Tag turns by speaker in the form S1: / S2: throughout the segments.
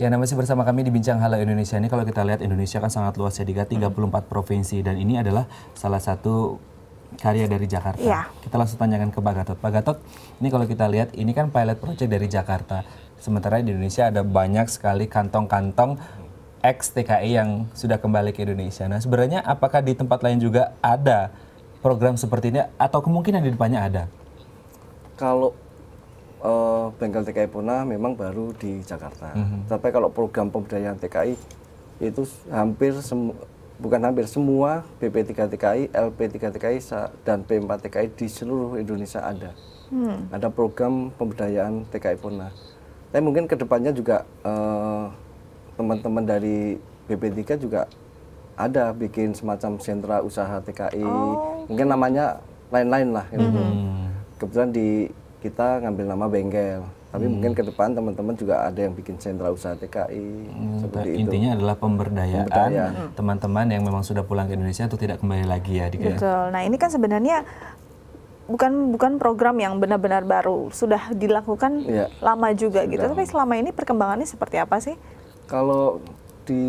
S1: Ya, nama masih bersama kami di Bincang Halal Indonesia ini. Kalau kita lihat Indonesia kan sangat luas ya, puluh 34 provinsi. Dan ini adalah salah satu karya dari Jakarta. Ya. Kita langsung tanyakan ke Pak Gatot. Pak Gatot, ini kalau kita lihat, ini kan pilot project dari Jakarta. Sementara di Indonesia ada banyak sekali kantong-kantong ex-TKI yang sudah kembali ke Indonesia. Nah, sebenarnya apakah di tempat lain juga ada program seperti ini atau kemungkinan di depannya ada?
S2: Kalau uh, bengkel TKI Puna memang baru di Jakarta. Mm -hmm. Tapi kalau program pemberdayaan TKI itu hampir semua bukan hampir semua BP3 TKI, LP3 TKI dan P4 TKI di seluruh Indonesia ada. Hmm. Ada program pemberdayaan TKI Puna. Tapi mungkin kedepannya juga eh, teman-teman uh, dari BP3 juga ada bikin semacam sentra usaha TKI, oh. mungkin namanya lain-lain lah. Gitu. Mhm. Hmm. Kebetulan di kita ngambil nama bengkel. Tapi hmm. mungkin ke depan teman-teman juga ada yang bikin sentra
S1: usaha TKI hmm, seperti itu. Intinya adalah pemberdayaan hmm. teman-teman yang memang sudah pulang ke Indonesia itu tidak kembali lagi ya, Dika. Ya? Betul.
S3: Nah, ini kan sebenarnya bukan bukan program yang benar-benar baru, sudah dilakukan ya. lama juga gitu. sudah. gitu. Tapi selama ini perkembangannya seperti apa sih?
S2: Kalau di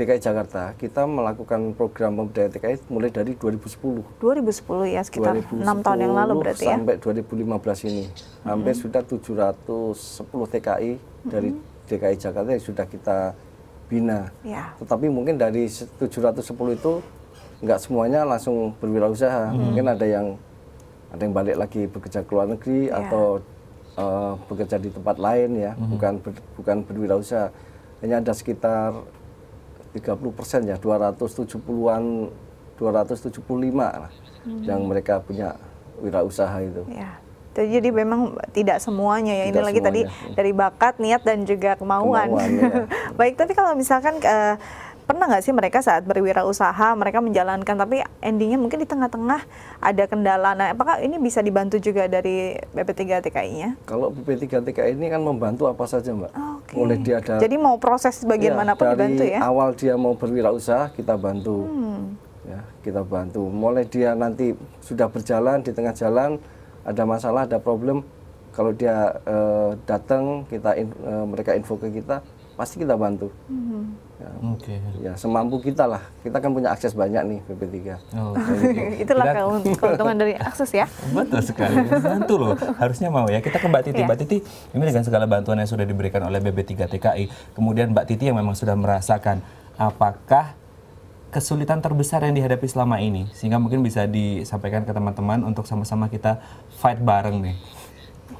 S2: DKI Jakarta, kita melakukan program pemberdayaan TKI mulai dari 2010.
S3: 2010 ya, sekitar 2010 6 tahun yang lalu berarti sampai ya.
S2: Sampai 2015 ini. Hampir mm-hmm. sudah 710 TKI mm-hmm. dari -hmm. DKI Jakarta yang sudah kita bina. Ya. Tetapi mungkin dari 710 itu nggak semuanya langsung berwirausaha. -hmm. Mungkin ada yang ada yang balik lagi bekerja ke luar negeri ya. atau uh, bekerja di tempat lain ya, -hmm. bukan ber, bukan berwirausaha. Hanya ada sekitar 30 persen ya 270-an 275 lah hmm. yang mereka punya wirausaha
S3: itu. Ya. Jadi memang tidak semuanya ya. Tidak Ini lagi tadi dari bakat, niat dan juga kemauan. kemauan ya. Baik, tapi kalau misalkan uh, pernah nggak sih mereka saat berwirausaha mereka menjalankan tapi endingnya mungkin di tengah-tengah ada kendala. Nah, apakah ini bisa dibantu juga dari BP3 TKI-nya?
S2: Kalau BP3 TKI ini kan membantu apa saja, Mbak? Oh, okay. Mulai dia ada Jadi
S3: mau proses iya, bagaimanapun ya, dibantu ya.
S2: awal dia mau berwirausaha kita bantu. Hmm. Ya, kita bantu. Mulai dia nanti sudah berjalan di tengah jalan ada masalah, ada problem, kalau dia uh, datang kita in, uh, mereka info ke kita pasti kita bantu. Mm-hmm. Ya, okay. ya semampu kita lah. Kita kan punya akses banyak nih PP3. Oh, okay. Itulah kalau
S3: teman dari akses ya. Betul sekali. Bantu
S1: loh. Harusnya mau ya. Kita ke Mbak Titi. Yeah. Mbak Titi ini dengan segala bantuan yang sudah diberikan oleh BB3 TKI. Kemudian Mbak Titi yang memang sudah merasakan apakah kesulitan terbesar yang dihadapi selama ini sehingga mungkin bisa disampaikan ke teman-teman untuk sama-sama kita fight bareng nih.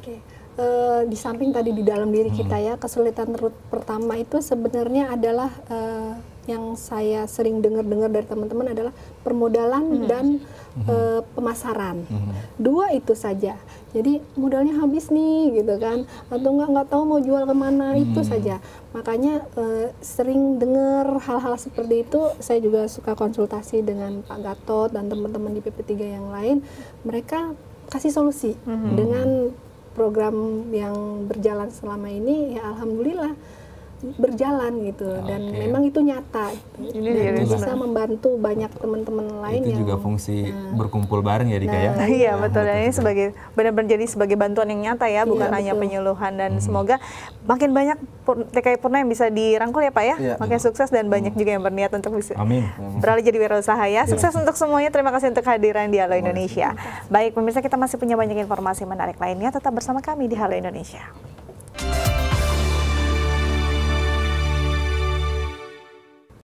S4: Oke. Okay. Uh, eh, di samping tadi di dalam diri kita hmm. ya kesulitan terut pertama itu sebenarnya adalah uh, yang saya sering dengar-dengar dari teman-teman adalah permodalan hmm. dan hmm. E, pemasaran. Hmm. Dua itu saja. Jadi modalnya habis nih gitu kan atau nggak nggak tahu mau jual kemana hmm. itu saja. Makanya e, sering dengar hal-hal seperti itu. Saya juga suka konsultasi dengan Pak Gatot dan teman-teman di PP3 yang lain. Mereka kasih solusi hmm. dengan program yang berjalan selama ini ya alhamdulillah berjalan gitu okay. Ah, dan memang itu nyata gitu. Ini dan bisa membantu banyak teman-teman lain itu yang,
S1: juga fungsi nah, berkumpul bareng ya Dika ya? nah,
S3: iya, ya iya betul dan ini sebagai benar-benar jadi sebagai bantuan yang nyata ya iya, bukan iya, hanya penyuluhan dan hmm. semoga makin banyak TKI Purna yang bisa dirangkul ya Pak ya, iya, makin iya. sukses dan banyak hmm. juga yang berniat untuk bisa Amin. beralih jadi wirausaha ya iya. sukses iya. untuk semuanya terima kasih untuk kehadiran di Halo Indonesia baik pemirsa kita masih punya banyak informasi menarik lainnya tetap bersama kami di Halo Indonesia